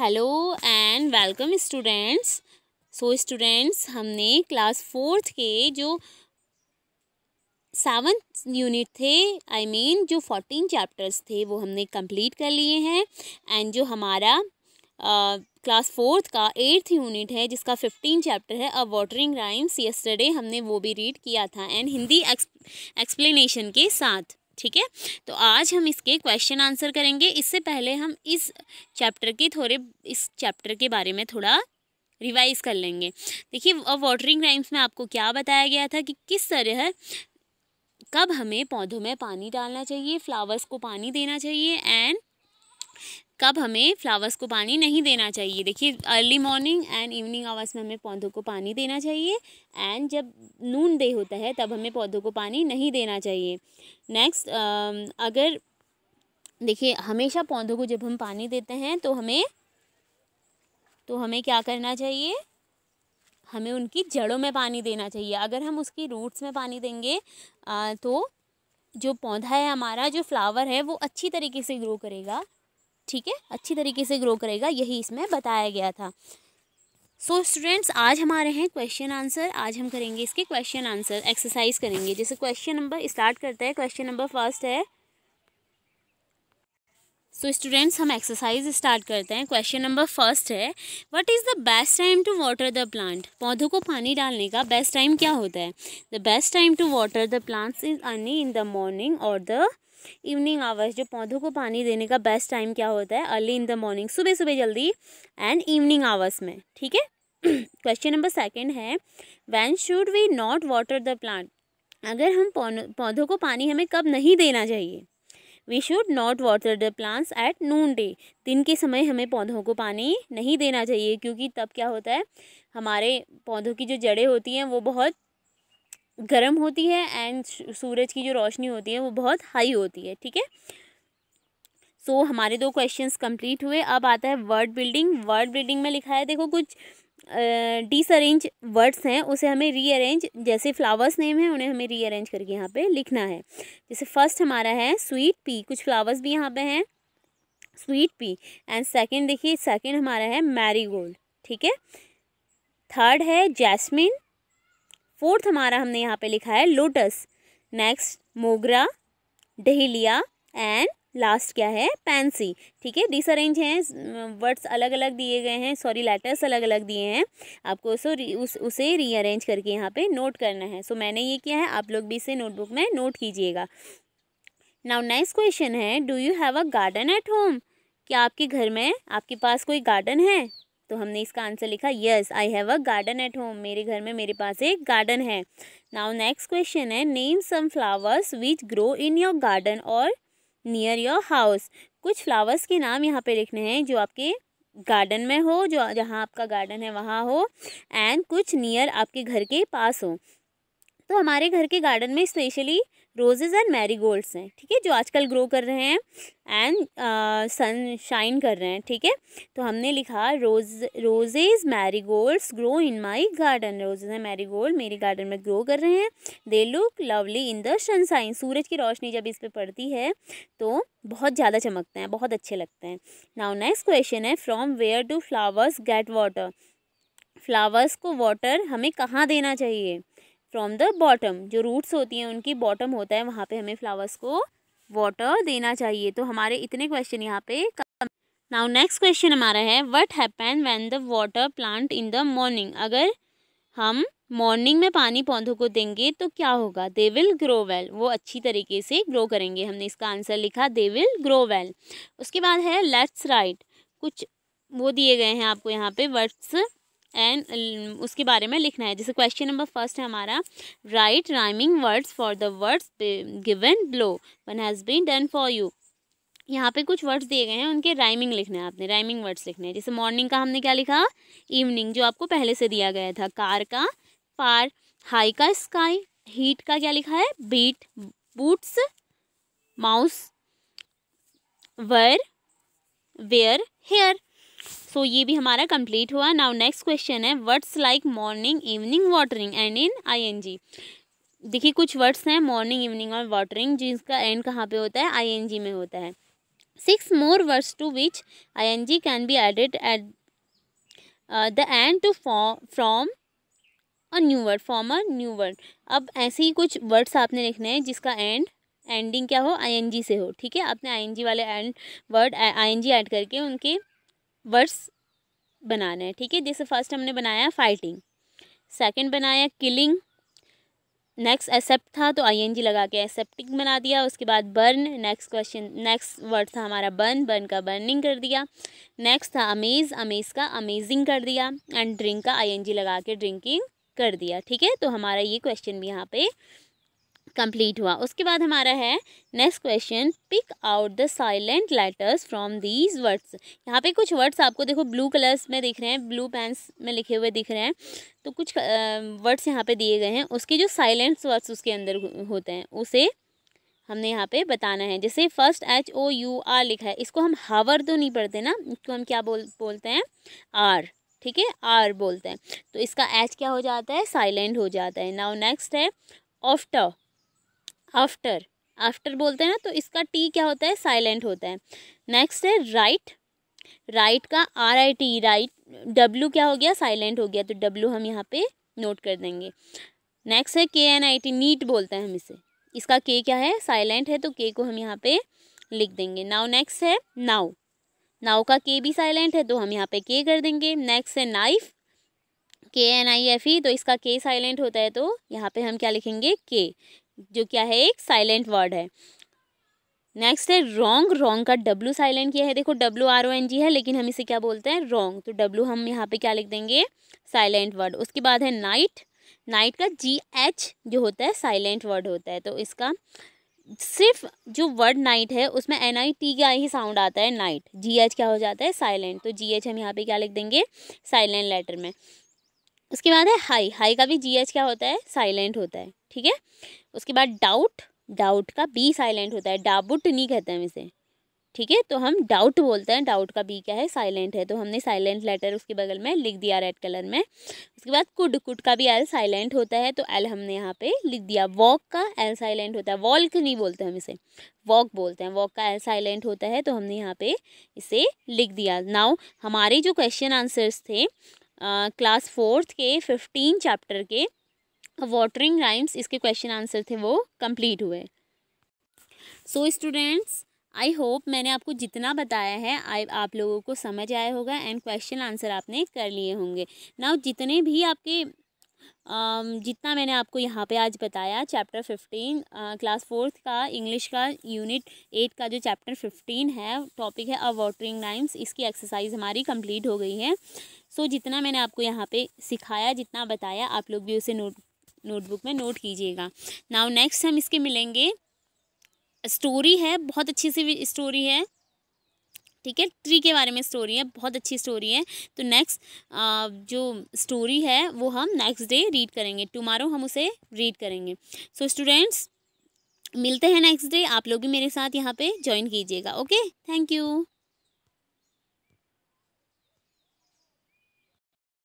hello and welcome students so students हमने class fourth के जो सेवन्थ यूनिट थे आई I मीन mean, जो फोर्टीन चैप्टर्स थे वो हमने कंप्लीट कर लिए हैं एंड जो हमारा क्लास फोर्थ का एट्थ यूनिट है जिसका फिफ्टीन चैप्टर है अ वॉटरिंग राइम्स यस्टरडे हमने वो भी रीड किया था एंड हिंदी एक्सप्लेनेशन के साथ ठीक है तो आज हम इसके क्वेश्चन आंसर करेंगे इससे पहले हम इस चैप्टर के थोड़े इस चैप्टर के बारे में थोड़ा रिवाइज कर लेंगे देखिए वाटरिंग टाइम्स में आपको क्या बताया गया था कि किस तरह कब हमें पौधों में पानी डालना चाहिए फ्लावर्स को पानी देना चाहिए एंड कब हमें फ्लावर्स को पानी नहीं देना चाहिए देखिए early morning and evening hours में हमें पौधों को पानी देना चाहिए एंड जब नून डे होता है तब हमें पौधों को पानी नहीं देना चाहिए नेक्स्ट अगर देखिए हमेशा पौधों को जब हम पानी देते हैं तो हमें तो हमें क्या करना चाहिए हमें उनकी जड़ों में पानी देना चाहिए अगर हम उसकी रूट्स में पानी देंगे तो जो पौधा है हमारा जो फ्लावर है वो अच्छी तरीके से ग्रो करेगा ठीक है अच्छी तरीके से ग्रो करेगा यही इसमें बताया गया था सो so, स्टूडेंट्स आज हमारे हैं क्वेश्चन आंसर आज हम करेंगे इसके क्वेश्चन आंसर एक्सरसाइज करेंगे जैसे क्वेश्चन नंबर स्टार्ट करता है क्वेश्चन नंबर फर्स्ट है सो so, स्टूडेंट्स हम एक्सरसाइज स्टार्ट करते हैं क्वेश्चन नंबर फर्स्ट है what is the best time to water the plant पौधों को पानी डालने का बेस्ट टाइम क्या होता है the best time to water the plants is early in the morning और द इवनिंग आवर्स जो पौधों को पानी देने का बेस्ट टाइम क्या होता है अर्ली इन द मॉर्निंग सुबह सुबह जल्दी एंड इवनिंग आवर्स में ठीक है क्वेश्चन नंबर सेकेंड है when should we not water the plant अगर हम पौधों को पानी हमें कब नहीं देना चाहिए we should not water the plants at noon day दिन के समय हमें पौधों को पानी नहीं देना चाहिए क्योंकि तब क्या होता है हमारे पौधों की जो जड़ें होती हैं वो बहुत गर्म होती है एंड सूरज की जो रोशनी होती है वो बहुत हाई होती है ठीक है सो हमारे दो क्वेश्चंस कंप्लीट हुए अब आता है वर्ड बिल्डिंग वर्ड बिल्डिंग में लिखा है देखो कुछ डिसअरेंज वर्ड्स हैं उसे हमें रीअरेंज जैसे फ्लावर्स नेम है उन्हें हमें रीअरेंज करके यहाँ पे लिखना है जैसे फर्स्ट हमारा है स्वीट पी कुछ फ्लावर्स भी यहाँ पे हैं स्वीट पी एंड सेकंड देखिए सेकंड हमारा है मैरीगोल्ड ठीक है थर्ड है जैस्मिन फोर्थ हमारा हमने यहाँ पे लिखा है लोटस नेक्स्ट मोगरा डहेलिया एंड लास्ट क्या है पैंसी ठीक है डिसअरेंज हैं वर्ड्स अलग अलग दिए गए हैं सॉरी लेटर्स अलग अलग दिए हैं आपको उस, उसे रीअरेंज करके यहाँ पे नोट करना है सो so, मैंने ये किया है आप लोग भी इसे नोटबुक में नोट कीजिएगा नाउ नेक्स्ट क्वेश्चन है do you have a garden at home क्या आपके घर में आपके पास कोई गार्डन है तो हमने इसका आंसर लिखा yes I have a garden at home मेरे घर में मेरे पास एक गार्डन है नाउ नेक्स्ट क्वेश्चन है name some flowers which grow in your garden और नियर योर हाउस कुछ फ्लावर्स के नाम यहाँ पे लिखने हैं जो आपके गार्डन में हो जो जहाँ आपका गार्डन है वहाँ हो एंड कुछ नियर आपके घर के पास हो तो हमारे घर के गार्डन में स्पेशली रोजेज़ एंड मैरीगोल्ड्स हैं ठीक है जो आजकल ग्रो कर रहे हैं एंड सन शाइन कर रहे हैं ठीक है तो हमने लिखा rose roses marigolds grow in my garden roses and marigold मेरे गार्डन में ग्रो कर रहे हैं they look lovely in the sunshine सूरज की रोशनी जब इस पर पड़ती है तो बहुत ज़्यादा चमकते हैं बहुत अच्छे लगते हैं नाउ नेक्स्ट क्वेश्चन है from where do flowers get water flowers को वाटर हमें कहाँ देना चाहिए फ्रॉम द बॉटम जो रूट्स होती हैं उनकी बॉटम होता है वहाँ पे हमें फ्लावर्स को वाटर देना चाहिए तो हमारे इतने क्वेश्चन यहाँ पे नाउ नेक्स्ट क्वेश्चन हमारा है what happen when the water plant in the morning अगर हम मॉर्निंग में पानी पौधों को देंगे तो क्या होगा दे विल ग्रो वेल वो अच्छी तरीके से ग्रो करेंगे हमने इसका आंसर लिखा दे विल ग्रो वेल उसके बाद है लेट्स राइट कुछ वो दिए गए हैं आपको यहाँ पे वर्ड्स एंड uh, उसके बारे में लिखना है जैसे क्वेश्चन नंबर फर्स्ट है हमारा write rhyming words for the words given below one has been done for you यहाँ पे कुछ वर्ड्स दिए गए हैं उनके राइमिंग लिखने हैं आपने राइमिंग वर्ड्स लिखने हैं जैसे मॉर्निंग का हमने क्या लिखा इवनिंग जो आपको पहले से दिया गया था कार का पार हाई का स्काई हीट का क्या लिखा है beat boots mouse were where hair so ये भी हमारा कंप्लीट हुआ नाउ नेक्स्ट क्वेश्चन है words like morning evening watering end in ING देखिए कुछ वर्ड्स हैं मॉर्निंग इवनिंग और वाटरिंग जिसका एंड कहाँ पे होता है आईएनजी में होता है six more words to which ING can be added at the end to from a new word form a new word अब ऐसे ही कुछ वर्ड्स आपने लिखने हैं जिसका एंड एंडिंग क्या हो आईएनजी से हो ठीक है आपने आईएनजी वाले एंड वर्ड आईएनजी ऐड करके उनके वर्ड्स बनाना है ठीक है जैसे फर्स्ट हमने बनाया फाइटिंग सेकंड बनाया किलिंग नेक्स्ट एक्सेप्ट था तो आईएनजी लगा के एसेप्टिंग बना दिया उसके बाद burn next question next word था हमारा बर्न बर्न का बर्निंग कर दिया नेक्स्ट था अमेज अमेज का अमेजिंग कर दिया एंड ड्रिंक का आईएनजी लगा के ड्रिंकिंग कर दिया ठीक है तो हमारा ये क्वेश्चन भी यहाँ पे कंप्लीट हुआ उसके बाद हमारा है next question pick out the silent letters from these words यहाँ पे कुछ वर्ड्स आपको देखो ब्लू कलर्स में दिख रहे हैं ब्लू पेन्स में लिखे हुए दिख रहे हैं तो कुछ वर्ड्स यहाँ पे दिए गए हैं उसके जो साइलेंट वर्ड्स उसके अंदर होते हैं उसे हमने यहाँ पे बताना है जैसे first H O U R लिखा है इसको हम हावर तो नहीं पढ़ते ना इसको हम क्या बोल बोलते हैं आर ठीक है आर बोलते हैं तो इसका एच क्या हो जाता है साइलेंट हो जाता है नाउ नेक्स्ट है ऑफ्टर आफ्टर आफ्टर बोलते हैं ना तो इसका टी क्या होता है साइलेंट होता है नेक्स्ट है राइट राइट का R I T write W क्या हो गया साइलेंट हो गया तो डब्ल्यू हम यहाँ पे नोट कर देंगे नेक्स्ट है के एन आई टी नीट बोलते हैं हम इसे इसका के क्या है साइलेंट है तो के को हम यहाँ पे लिख देंगे नाउ नेक्स्ट है नाउ नाउ का के भी साइलेंट है तो हम यहाँ पे के कर देंगे नेक्स्ट है नाइफ के एन आई एफ ई तो इसका के साइलेंट होता है तो यहाँ पे हम क्या लिखेंगे के जो क्या है एक साइलेंट वर्ड है नेक्स्ट है रॉन्ग रॉन्ग का डब्लू साइलेंट किया है देखो W R O N G है लेकिन हम इसे क्या बोलते हैं रॉन्ग तो डब्लू हम यहाँ पे क्या लिख देंगे साइलेंट वर्ड उसके बाद है नाइट नाइट का जी एच जो होता है साइलेंट वर्ड होता है तो इसका सिर्फ जो वर्ड नाइट है उसमें एन आई टी का ही साउंड आता है नाइट जी एच क्या हो जाता है साइलेंट तो जी एच हम यहाँ पे क्या लिख देंगे साइलेंट लेटर में उसके बाद है हाई हाई का भी जी एच क्या होता है साइलेंट होता है ठीक है उसके बाद डाउट डाउट का बी साइलेंट होता है डाबुट नहीं कहते हम इसे ठीक है तो हम डाउट बोलते हैं डाउट का बी क्या है साइलेंट है तो हमने साइलेंट लेटर उसके बगल में लिख दिया रेड कलर में उसके बाद कुड कुड का भी एल साइलेंट होता है तो एल हमने यहाँ पे लिख दिया वॉक का एल साइलेंट होता है वॉल्क नहीं बोलते हम इसे वॉक बोलते हैं वॉक का एल साइलेंट होता है तो हमने यहाँ पे इसे लिख दिया नाउ हमारे जो क्वेश्चन आंसर्स थे क्लास फोर्थ के फिफ्टीन चैप्टर के वॉटरिंग राइम्स इसके क्वेश्चन आंसर थे वो कंप्लीट हुए सो स्टूडेंट्स आई होप मैंने आपको जितना बताया है आई आप लोगों को समझ आया होगा एंड क्वेश्चन आंसर आपने कर लिए होंगे नाउ जितने भी आपके um, जितना मैंने आपको यहाँ पे आज बताया चैप्टर फिफ्टीन क्लास फोर्थ का इंग्लिश का यूनिट एट का जो चैप्टर फिफ्टीन है टॉपिक है अ वॉटरिंग राइम्स इसकी एक्सरसाइज हमारी कंप्लीट हो गई है सो so, जितना मैंने आपको यहाँ पे सिखाया जितना बताया आप लोग भी उसे नोट नोटबुक में नोट कीजिएगा नाउ नेक्स्ट हम इसके मिलेंगे स्टोरी है बहुत अच्छी सी स्टोरी है ठीक है ट्री के बारे में स्टोरी है बहुत अच्छी स्टोरी है तो नेक्स्ट जो स्टोरी है वो हम नेक्स्ट डे रीड करेंगे टुमारो हम उसे रीड करेंगे सो so, स्टूडेंट्स मिलते हैं नेक्स्ट डे आप लोग भी मेरे साथ यहाँ पे ज्वाइन कीजिएगा ओके थैंक यू